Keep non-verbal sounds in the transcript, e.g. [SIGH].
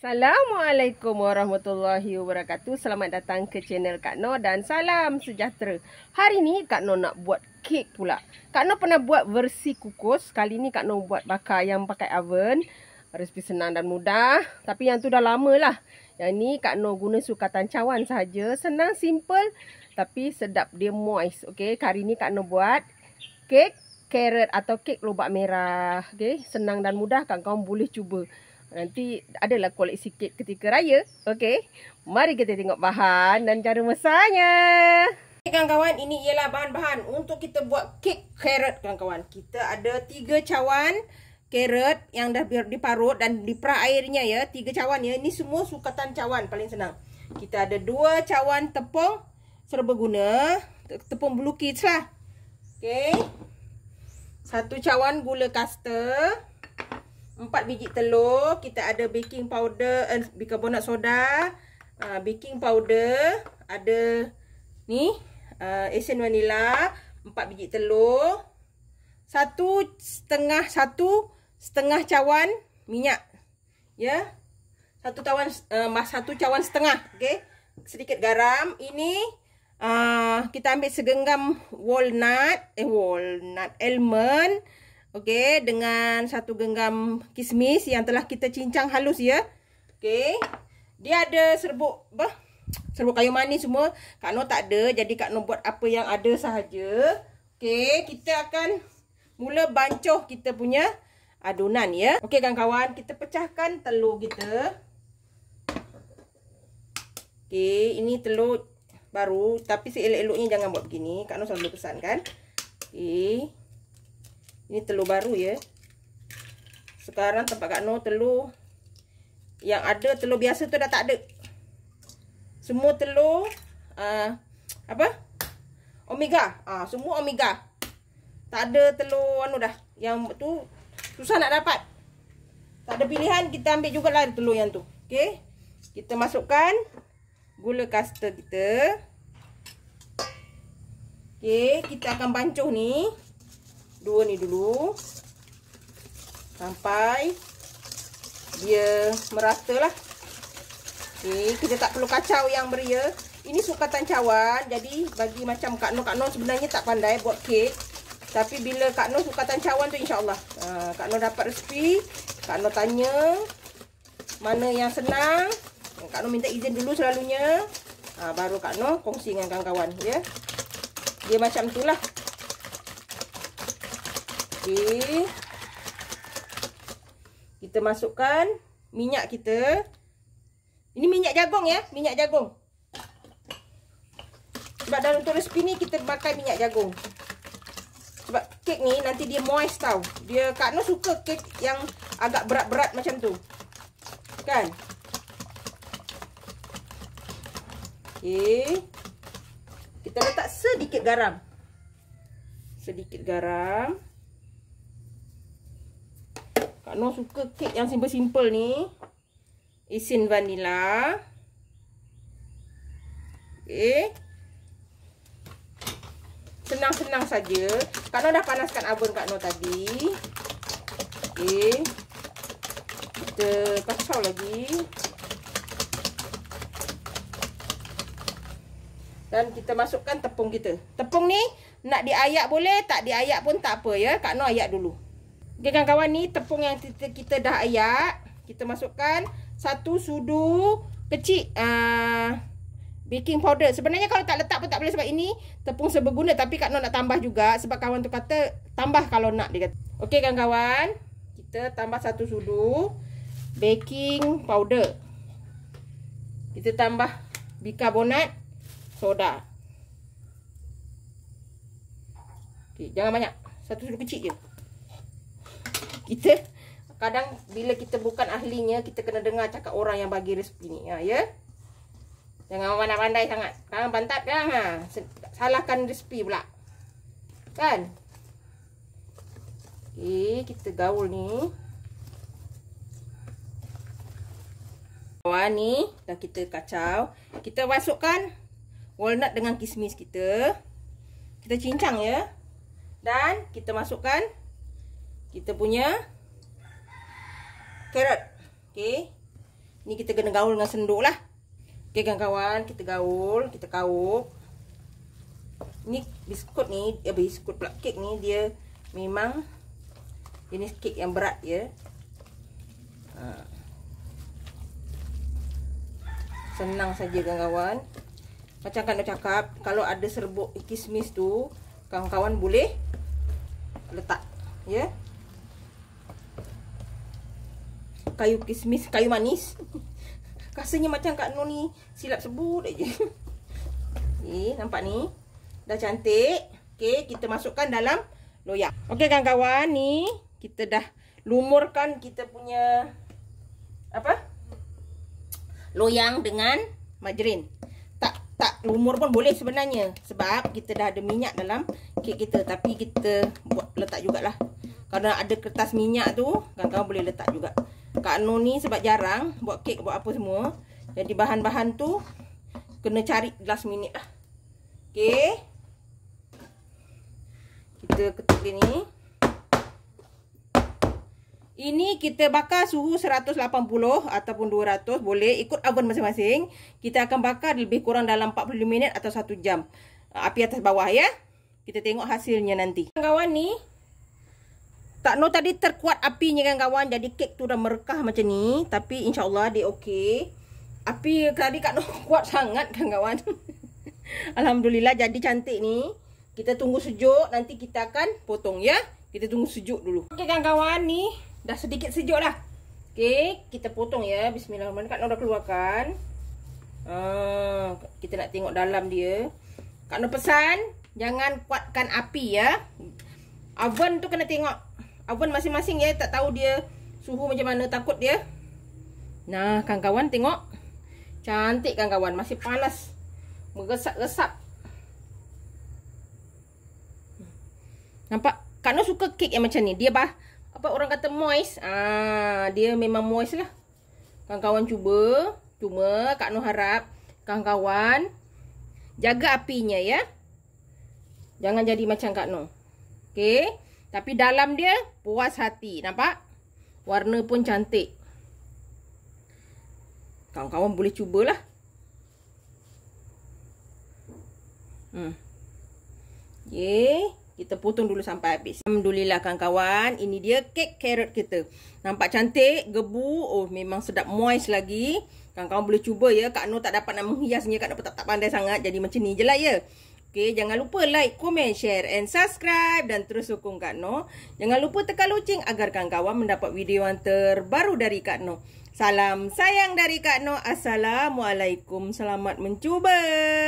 Assalamualaikum warahmatullahi wabarakatuh Selamat datang ke channel Kak Noh dan salam sejahtera Hari ni Kak Noh nak buat kek pula Kak Noh pernah buat versi kukus Kali ni Kak Noh buat bakar yang pakai oven Resipi senang dan mudah Tapi yang tu dah lama lah Yang ni Kak Noh guna sukatan cawan sahaja Senang, simple Tapi sedap dia moist Okay, hari ni Kak Noh buat kek Carrot atau kek lobak merah Okay, senang dan mudah Kak Noh boleh cuba Nanti ada lah koleksi kek ketika raya. Okey. Mari kita tengok bahan dan cara masaknya. Kawan-kawan, ini ialah bahan-bahan untuk kita buat kek carrot, kawan-kawan. Kita ada tiga cawan carrot yang dah diparut dan diperah airnya ya. tiga cawan ya. Ini semua sukatan cawan paling senang. Kita ada dua cawan tepung serbaguna, tepung blue kids lah. Okey. Satu cawan gula custard. 4 biji telur, kita ada baking powder, uh, eh, bicarbonate soda, uh, baking powder, ada ni, uh, esen vanila, 4 biji telur, 1 setengah, 1 setengah cawan minyak, ya. Yeah. Satu cawan, uh, satu cawan setengah, okay. Sedikit garam, ini uh, kita ambil segenggam walnut, eh walnut, almond, Okey, dengan satu genggam kismis yang telah kita cincang halus ya. Okey. Dia ada serbuk apa? Serbuk kayu manis semua. Kak Noh tak ada, jadi Kak Noh buat apa yang ada sahaja. Okey, kita akan mula bancuh kita punya adunan ya. Okey kawan-kawan, kita pecahkan telur kita. Okey, ini telur baru tapi seelok-eloknya jangan buat begini. Kak Noh selalu pesan kan. Okey. Ini telur baru ya. Sekarang tempat Kak Noh telur. Yang ada telur biasa tu dah tak ada. Semua telur. Uh, apa? Omega. Uh, semua omega. Tak ada telur anu dah. Yang tu susah nak dapat. Tak ada pilihan kita ambil jugalah telur yang tu. Okay. Kita masukkan gula kastor kita. Okay. Kita akan bancuh ni dua ni dulu sampai dia merata lah okay, kita tak perlu kacau yang beria ini sukatan cawan jadi bagi macam Kak Noh Kak Noh sebenarnya tak pandai buat kek tapi bila Kak Noh sukatan cawan tu insyaAllah uh, Kak Noh dapat resipi Kak Noh tanya mana yang senang Kak Noh minta izin dulu selalunya uh, baru Kak Noh kongsi dengan kawan-kawan ya. dia macam tu lah Okey. Kita masukkan minyak kita. Ini minyak jagung ya, minyak jagung. Sebab dalam untuk resipi ni kita pakai minyak jagung. Sebab kek ni nanti dia moist tau. Dia Kak Noh suka kek yang agak berat-berat macam tu. Kan? Okey. Kita letak sedikit garam. Sedikit Garam. Kak Noor suka kek yang simple-simple ni. Isin vanila. Okay. Senang-senang saja. Kak Noor dah panaskan oven Kak Noor tadi. Okay. Kita kacau lagi. Dan kita masukkan tepung kita. Tepung ni nak diayak boleh, tak diayak pun tak apa ya. Kak Noor ayak dulu. Gegang kawan ni tepung yang kita, kita dah ayak Kita masukkan Satu sudu kecil uh, Baking powder Sebenarnya kalau tak letak pun tak boleh sebab ini Tepung seberguna tapi Kak Noh nak tambah juga Sebab kawan tu kata tambah kalau nak dia kata. Okay kawan-kawan Kita tambah satu sudu Baking powder Kita tambah Bikarbonat soda okay, Jangan banyak Satu sudu kecil je kita kadang bila kita bukan ahlinya kita kena dengar cakap orang yang bagi resipi ni ha ya jangan mana pandai sangat kan pantat kan ha salahkan resipi pula kan okey kita gaul ni bawah ni dah kita kacau kita masukkan walnut dengan kismis kita kita cincang ya dan kita masukkan kita punya carrot okay? ni kita kena gaul dengan senduk lah okay kawan-kawan kita gaul kita kauk ni biskut ni eh, biskut pula kek ni dia memang jenis kek yang berat ya ha. senang saja kawan-kawan macam kan nak cakap kalau ada serbuk kismis tu kawan-kawan boleh letak ya yeah? kayu kismis, kayu manis. Rasanya macam Kak Noni silap sebut aje. Eh, nampak ni. Dah cantik. Okey, kita masukkan dalam loyang. Okey kawan-kawan, ni kita dah lumurkan kita punya apa? Loyang dengan margarin. Tak tak lumur pun boleh sebenarnya sebab kita dah ada minyak dalam kek kita tapi kita buat letak jugaklah. Kalau ada kertas minyak tu, kawan-kawan boleh letak juga. Kak Noh ni sebab jarang buat kek buat apa semua. Jadi bahan-bahan tu kena cari last minute lah. Okay. Kita ketuk ini. Ini kita bakar suhu 180 ataupun 200. Boleh ikut oven masing-masing. Kita akan bakar lebih kurang dalam 45 minit atau 1 jam. Api atas bawah ya. Kita tengok hasilnya nanti. Kawan-kawan ni tak no tadi terkuat apinya kan kawan. Jadi kek tu dah merekah macam ni. Tapi insyaAllah dia okey. Api tadi kat no [LAUGHS] kuat sangat kan kawan. [LAUGHS] Alhamdulillah jadi cantik ni. Kita tunggu sejuk. Nanti kita akan potong ya. Kita tunggu sejuk dulu. Okey kan kawan ni. Dah sedikit sejuk lah. Okey. Kita potong ya. Bismillahirrahmanirrahim. Kak Noh dah keluarkan. Ah, kita nak tengok dalam dia. Kak Noh pesan. Jangan kuatkan api ya. Oven tu kena tengok oven masing-masing ya tak tahu dia suhu macam mana takut dia nah kawan-kawan tengok cantik kawan-kawan masih panas meresap-resap nampak Kak Kano suka kek yang macam ni dia bah apa orang kata moist ah dia memang moist lah kawan-kawan cuba cuma Kak Kano harap kawan-kawan jaga apinya ya jangan jadi macam Kak Kano Okay. Tapi dalam dia puas hati. Nampak? Warna pun cantik. Kawan-kawan boleh cubalah. Hmm. Okay. Kita potong dulu sampai habis. Alhamdulillah kawan-kawan. Ini dia kek carrot kita. Nampak cantik. Gebu. Oh memang sedap moist lagi. Kawan-kawan boleh cuba ya. Kak Noor tak dapat nak menghiasnya. Kak Noor tak, tak pandai sangat. Jadi macam ni je lah ya. Okay, jangan lupa like, komen, share and subscribe dan terus sokong Kak No. Jangan lupa tekan loceng agar kawan-kawan mendapat video yang terbaru dari Kak No. Salam sayang dari Kak No. Assalamualaikum. Selamat mencuba.